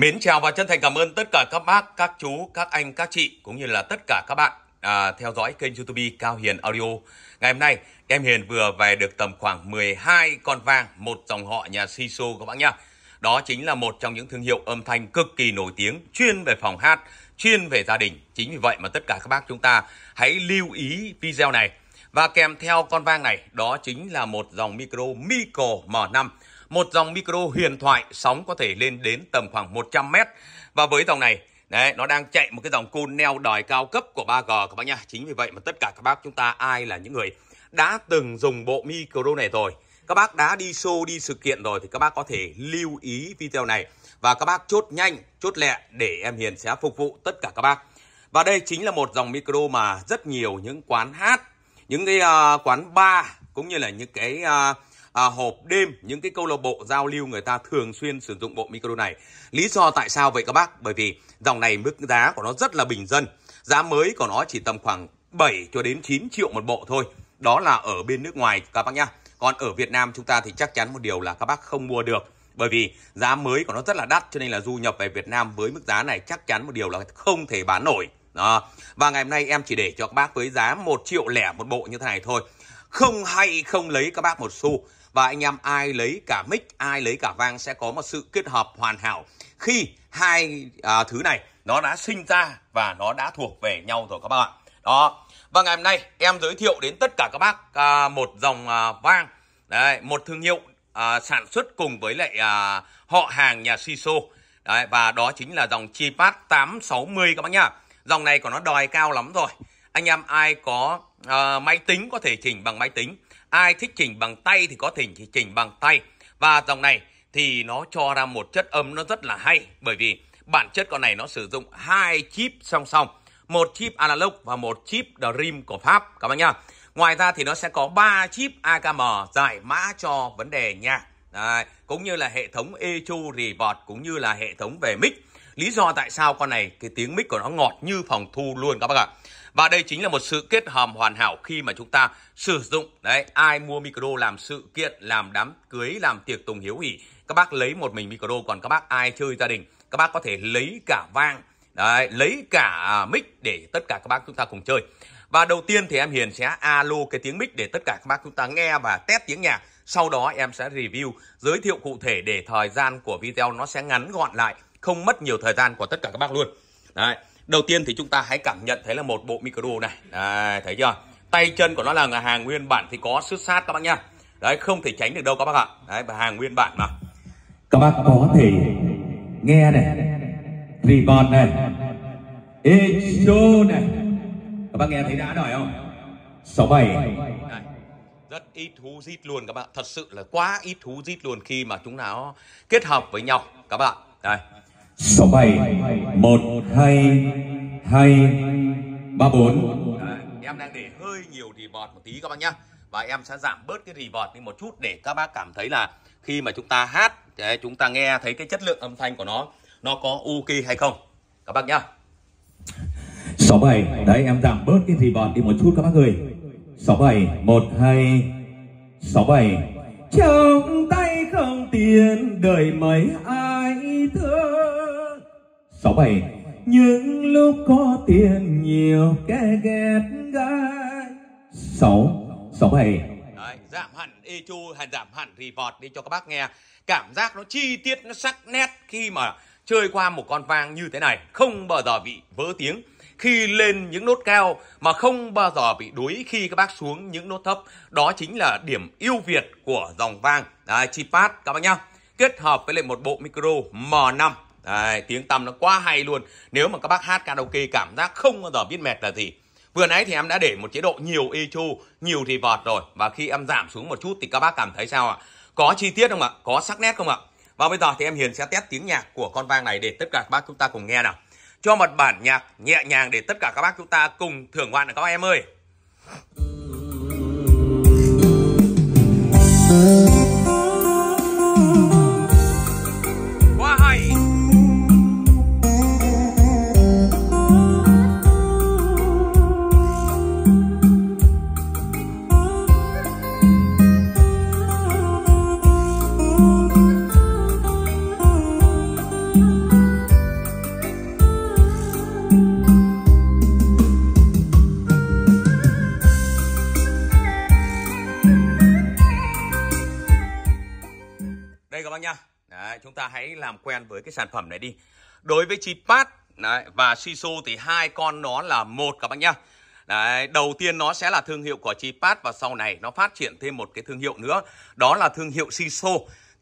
Mến chào và chân thành cảm ơn tất cả các bác, các chú, các anh, các chị cũng như là tất cả các bạn à, theo dõi kênh YouTube Cao Hiền Audio. Ngày hôm nay em Hiền vừa về được tầm khoảng 12 con vang một dòng họ nhà Siso các bác nhá. Đó chính là một trong những thương hiệu âm thanh cực kỳ nổi tiếng chuyên về phòng hát, chuyên về gia đình. Chính vì vậy mà tất cả các bác chúng ta hãy lưu ý video này. Và kèm theo con vang này đó chính là một dòng micro Micro M5 một dòng micro huyền thoại sóng có thể lên đến tầm khoảng 100 mét và với dòng này Đấy, nó đang chạy một cái dòng côn neo đòi cao cấp của 3G các bác nhá. Chính vì vậy mà tất cả các bác chúng ta ai là những người đã từng dùng bộ micro này rồi, các bác đã đi show, đi sự kiện rồi thì các bác có thể lưu ý video này và các bác chốt nhanh, chốt lẹ để em Hiền sẽ phục vụ tất cả các bác. Và đây chính là một dòng micro mà rất nhiều những quán hát, những cái uh, quán bar cũng như là những cái uh, à, hộp đêm những cái câu lạc bộ giao lưu người ta thường xuyên sử dụng bộ micro này lý do tại sao vậy các bác bởi vì dòng này mức giá của nó rất là bình dân giá mới của nó chỉ tầm khoảng 7 cho đến 9 triệu một bộ thôi đó là ở bên nước ngoài các bác nhá còn ở Việt Nam chúng ta thì chắc chắn một điều là các bác không mua được bởi vì giá mới của nó rất là đắt cho nên là du nhập về Việt Nam với mức giá này chắc chắn một điều là không thể bán nổi đó. Và ngày hôm nay em chỉ để cho các bác với giá 1 triệu lẻ một bộ như thế này thôi. Không hay không lấy các bác một xu và anh em ai lấy cả mic ai lấy cả vang sẽ có một sự kết hợp hoàn hảo khi hai à, thứ này nó đã sinh ra và nó đã thuộc về nhau rồi các bạn ạ đó và ngày hôm nay em giới thiệu đến tất cả các bác à, một dòng à, vang đấy một thương hiệu à, sản xuất cùng với lại à, họ hàng nhà Siso đấy và đó chính là dòng Chipat 860 các bác nhá dòng này của nó đòi cao lắm rồi anh em ai có à, máy tính có thể chỉnh bằng máy tính ai thích chỉnh bằng tay thì có thể thì chỉnh bằng tay và dòng này thì nó cho ra một chất âm nó rất là hay bởi vì bản chất con này nó sử dụng hai chip song song một chip analog và một chip Dream của Pháp các bác nhá ngoài ra thì nó sẽ có ba chip AKM giải mã cho vấn đề nhạc Đấy, cũng như là hệ thống EQ Reverb cũng như là hệ thống về mic Lý do tại sao con này cái tiếng mic của nó ngọt như phòng thu luôn các bác ạ. Và đây chính là một sự kết hợp hoàn hảo khi mà chúng ta sử dụng đấy ai mua micro làm sự kiện, làm đám cưới, làm tiệc tùng hiếu hỉ, các bác lấy một mình micro còn các bác ai chơi gia đình, các bác có thể lấy cả vang, đấy, lấy cả à, mic để tất cả các bác chúng ta cùng chơi. Và đầu tiên thì em Hiền sẽ alo cái tiếng mic để tất cả các bác chúng ta nghe và test tiếng nhạc. Sau đó em sẽ review, giới thiệu cụ thể để thời gian của video nó sẽ ngắn gọn lại không mất nhiều thời gian của tất cả các bác luôn đấy đầu tiên thì chúng ta hãy cảm nhận thấy là một bộ micro này đấy, thấy chưa tay chân của nó là hàng nguyên bản thì có xuất sát các bác nhá đấy không thể tránh được đâu các bác ạ đấy và hàng nguyên bản mà các bác có thể nghe này rebound này intro này các bác nghe thấy đã rồi không 67 này rất ít thú rít luôn các bạn thật sự là quá ít thú rít luôn khi mà chúng nó kết hợp với nhau các bạn đây sáu bảy một hai hai ba bốn em đang để hơi nhiều thì bọt một tí các bác nhá và em sẽ giảm bớt cái reverb đi một chút để các bác cảm thấy là khi mà chúng ta hát thì chúng ta nghe thấy cái chất lượng âm thanh của nó nó có ok hay không các bác nhá 67 đấy em giảm bớt cái reverb đi một chút các bác ơi 67 1 2 67 trong tay không tiền đời mấy ai thương sáu bảy những lúc có tiền nhiều kẻ ghét gái sáu sáu bảy Đấy, giảm hẳn e hay giảm hẳn report đi cho các bác nghe. Cảm giác nó chi tiết, nó sắc nét khi mà chơi qua một con vang như thế này. Không bao giờ bị vỡ tiếng khi lên những nốt cao mà không bao giờ bị đuối khi các bác xuống những nốt thấp. Đó chính là điểm ưu việt của dòng vang. chipat các bác nhá. Kết hợp với lại một bộ micro M5 Đấy, tiếng tăm nó quá hay luôn. Nếu mà các bác hát karaoke cảm giác không bao giờ biết mệt là gì. Vừa nãy thì em đã để một chế độ nhiều Echo nhiều thì vọt rồi. Và khi em giảm xuống một chút thì các bác cảm thấy sao ạ? Có chi tiết không ạ? Có sắc nét không ạ? Và bây giờ thì em Hiền sẽ test tiếng nhạc của con vang này để tất cả các bác chúng ta cùng nghe nào. Cho một bản nhạc nhẹ nhàng để tất cả các bác chúng ta cùng thưởng ngoạn các em ơi. chúng ta hãy làm quen với cái sản phẩm này đi. Đối với Chipat và Shiso thì hai con nó là một các bác nhá. Đấy, đầu tiên nó sẽ là thương hiệu của Chipat và sau này nó phát triển thêm một cái thương hiệu nữa, đó là thương hiệu Shiso.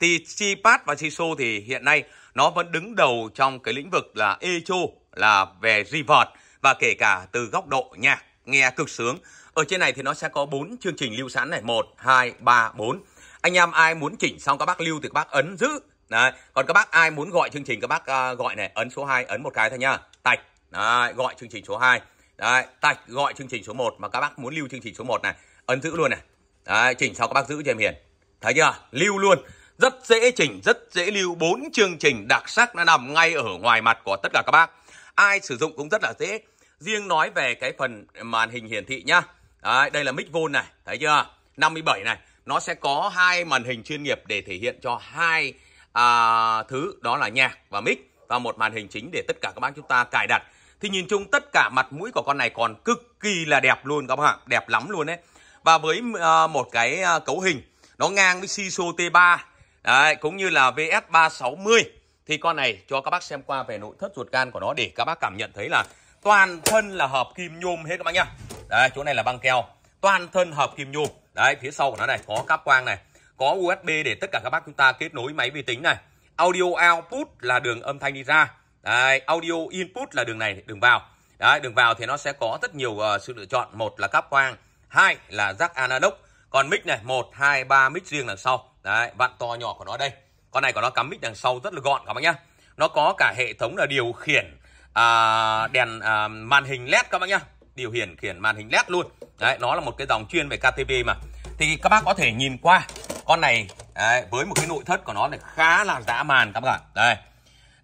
Thì Chipat và Shiso thì hiện nay nó vẫn đứng đầu trong cái lĩnh vực là echo là về revert và kể cả từ góc độ nhạc nghe cực sướng. Ở trên này thì nó sẽ có bốn chương trình lưu sẵn này, 1 2 3 4. Anh em ai muốn chỉnh xong các bác lưu thì các bác ấn giữ Đấy. Còn các bác ai muốn gọi chương trình các bác uh, gọi này ấn số 2 ấn một cái thôi nhá. Tạch. Đấy, gọi chương trình số 2. Đấy, tạch gọi chương trình số 1 mà các bác muốn lưu chương trình số 1 này, ấn giữ luôn này. Đấy, chỉnh sau các bác giữ cho em hiền. Thấy chưa? Lưu luôn. Rất dễ chỉnh, rất dễ lưu. bốn chương trình đặc sắc nó nằm ngay ở ngoài mặt của tất cả các bác. Ai sử dụng cũng rất là dễ. Riêng nói về cái phần màn hình hiển thị nhá. Đấy, đây là mic vôn này, thấy chưa? 57 này, nó sẽ có hai màn hình chuyên nghiệp để thể hiện cho hai à, thứ đó là nhạc và mic và một màn hình chính để tất cả các bác chúng ta cài đặt thì nhìn chung tất cả mặt mũi của con này còn cực kỳ là đẹp luôn các bạn đẹp lắm luôn đấy và với à, một cái à, cấu hình nó ngang với Siso T3 đấy, cũng như là VS360 thì con này cho các bác xem qua về nội thất ruột gan của nó để các bác cảm nhận thấy là toàn thân là hợp kim nhôm hết các bác nhá đấy chỗ này là băng keo toàn thân hợp kim nhôm đấy phía sau của nó này có cáp quang này có USB để tất cả các bác chúng ta kết nối máy vi tính này audio output là đường âm thanh đi ra Đấy, audio input là đường này đường vào Đấy, đường vào thì nó sẽ có rất nhiều uh, sự lựa chọn một là cáp quang hai là jack analog còn mic này một hai ba mic riêng đằng sau Đấy, vặn to nhỏ của nó đây con này của nó cắm mic đằng sau rất là gọn các bác nhá nó có cả hệ thống là điều khiển à, đèn à, màn hình led các bác nhá điều khiển khiển màn hình led luôn đấy nó là một cái dòng chuyên về KTP mà thì các bác có thể nhìn qua con này đấy, với một cái nội thất của nó này khá là dã man các bạn đây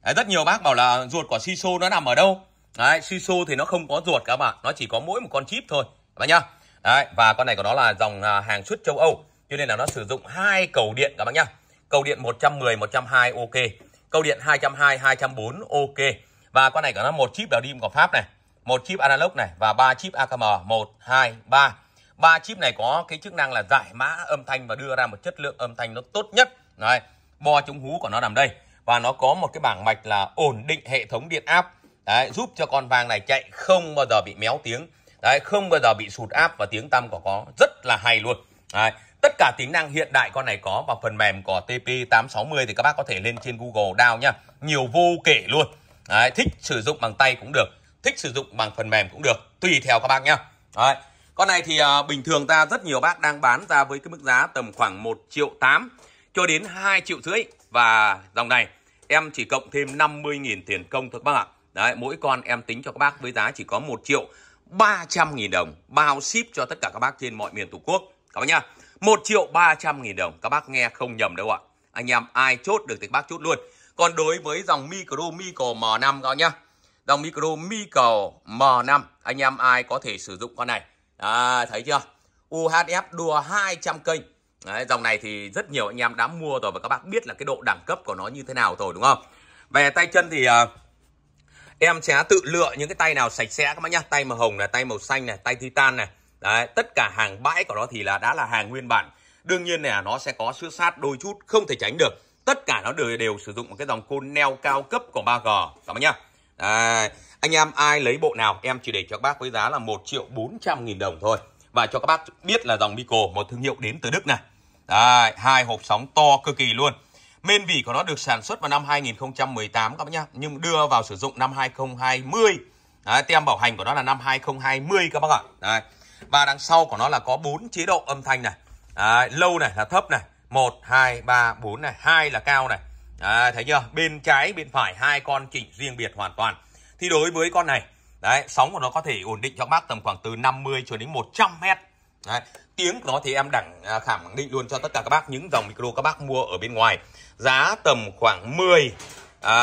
đấy, rất nhiều bác bảo là ruột của siso nó nằm ở đâu đấy siso thì nó không có ruột các bạn nó chỉ có mỗi một con chip thôi các bạn nhá đấy và con này của nó là dòng à, hàng xuất châu âu cho nên là nó sử dụng hai cầu điện các bạn nhá cầu điện 110 120 ok cầu điện 220 240 ok và con này của nó một chip là đim của pháp này một chip analog này và ba chip akm 1 2 3 ba chip này có cái chức năng là giải mã âm thanh và đưa ra một chất lượng âm thanh nó tốt nhất đấy bo chống hú của nó nằm đây và nó có một cái bảng mạch là ổn định hệ thống điện áp đấy, giúp cho con vàng này chạy không bao giờ bị méo tiếng đấy, không bao giờ bị sụt áp và tiếng tăm của có rất là hay luôn đấy, tất cả tính năng hiện đại con này có và phần mềm của TP860 thì các bác có thể lên trên Google down nha nhiều vô kể luôn đấy, thích sử dụng bằng tay cũng được thích sử dụng bằng phần mềm cũng được tùy theo các bác nhá đấy, con này thì à, bình thường ta rất nhiều bác đang bán ra với cái mức giá tầm khoảng 1 triệu 8 cho đến 2 triệu rưỡi và dòng này em chỉ cộng thêm 50.000 tiền công thôi các bác ạ. Đấy, mỗi con em tính cho các bác với giá chỉ có 1 triệu 300 000 đồng bao ship cho tất cả các bác trên mọi miền Tổ quốc. Các bác nhá. 1 triệu 300 000 đồng, các bác nghe không nhầm đâu ạ. Anh em ai chốt được thì các bác chốt luôn. Còn đối với dòng micro micro M5 các bác nhá. Dòng micro micro M5 anh em ai có thể sử dụng con này à, thấy chưa UHF đua 200 kênh Đấy, dòng này thì rất nhiều anh em đã mua rồi và các bác biết là cái độ đẳng cấp của nó như thế nào rồi đúng không về tay chân thì uh, em sẽ tự lựa những cái tay nào sạch sẽ các bác nhá tay màu hồng này tay màu xanh này tay titan này Đấy, tất cả hàng bãi của nó thì là đã là hàng nguyên bản đương nhiên là nó sẽ có sự sát đôi chút không thể tránh được tất cả nó đều, đều sử dụng một cái dòng côn neo cao cấp của 3G các bác nhá Đấy. Anh em ai lấy bộ nào em chỉ để cho các bác với giá là 1 triệu 400 nghìn đồng thôi. Và cho các bác biết là dòng Bico một thương hiệu đến từ Đức này. Đấy, hai hộp sóng to cực kỳ luôn. Mên vỉ của nó được sản xuất vào năm 2018 các bác nhá, nhưng đưa vào sử dụng năm 2020. Đấy, tem bảo hành của nó là năm 2020 các bác ạ. Đấy. Và đằng sau của nó là có bốn chế độ âm thanh này. Đấy, lâu này là thấp này, 1 2 3 4 này, hai là cao này. Đấy, thấy chưa? Bên trái bên phải hai con chỉnh riêng biệt hoàn toàn thì đối với con này đấy sóng của nó có thể ổn định cho các bác tầm khoảng từ 50 cho đến 100 mét đấy. tiếng của nó thì em đẳng à, khẳng định luôn cho tất cả các bác những dòng micro các bác mua ở bên ngoài giá tầm khoảng 10 à,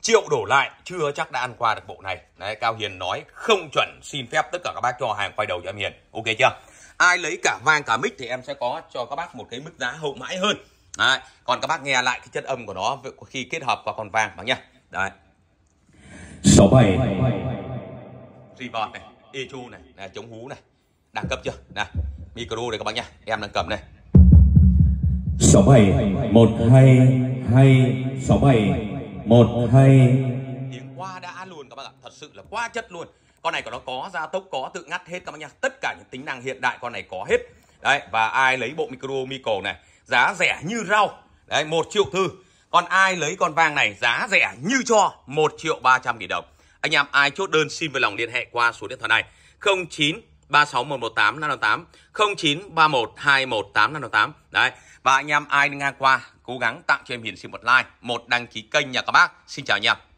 triệu đổ lại chưa chắc đã ăn qua được bộ này đấy cao hiền nói không chuẩn xin phép tất cả các bác cho hàng quay đầu cho em hiền ok chưa ai lấy cả vang cả mic thì em sẽ có cho các bác một cái mức giá hậu mãi hơn đấy. còn các bác nghe lại cái chất âm của nó khi kết hợp vào con vàng bác nhá đấy Số 7 Rebound này, EQ này, này chống hú này Đẳng cấp chưa? nè, micro này các bác nha Em đang cầm này 67 12 2 67 12 Tiếng quá đã luôn các bác ạ, thật sự là quá chất luôn Con này của nó có gia tốc, có tự ngắt hết các bác nha Tất cả những tính năng hiện đại con này có hết Đấy, và ai lấy bộ micro micro này Giá rẻ như rau Đấy, 1 triệu thư còn ai lấy con vang này giá rẻ như cho 1 triệu 300 nghìn đồng. Anh em ai chốt đơn xin vui lòng liên hệ qua số điện thoại này 09 36118 558 0931 218 558. Đấy. Và anh em ai đi ngang qua cố gắng tặng cho em Hiền xin một like, một đăng ký kênh nha các bác. Xin chào anh em.